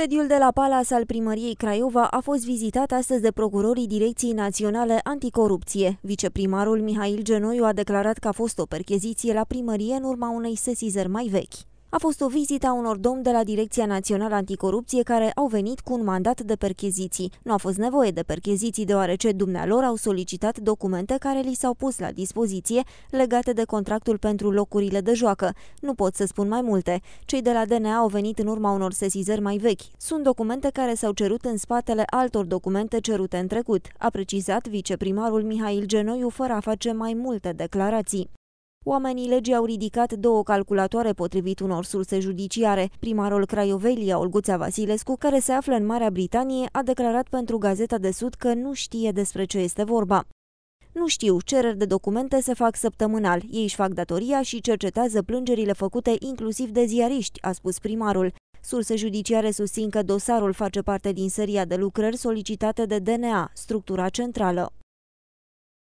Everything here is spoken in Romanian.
Sediul de la Palas al Primăriei Craiova a fost vizitat astăzi de procurorii Direcției Naționale Anticorupție. Viceprimarul Mihail Genoiu a declarat că a fost o percheziție la primărie în urma unei sesizări mai vechi a fost o vizită a unor domni de la Direcția Națională Anticorupție care au venit cu un mandat de percheziții. Nu a fost nevoie de percheziții deoarece dumnealor au solicitat documente care li s-au pus la dispoziție legate de contractul pentru locurile de joacă. Nu pot să spun mai multe. Cei de la DNA au venit în urma unor sesizări mai vechi. Sunt documente care s-au cerut în spatele altor documente cerute în trecut, a precizat viceprimarul Mihail Genoiu fără a face mai multe declarații. Oamenii legii au ridicat două calculatoare potrivit unor surse judiciare. Primarul Craiovei, Olguța Vasilescu, care se află în Marea Britanie, a declarat pentru Gazeta de Sud că nu știe despre ce este vorba. Nu știu, cereri de documente se fac săptămânal, ei își fac datoria și cercetează plângerile făcute inclusiv de ziariști, a spus primarul. Surse judiciare susțin că dosarul face parte din seria de lucrări solicitate de DNA, structura centrală.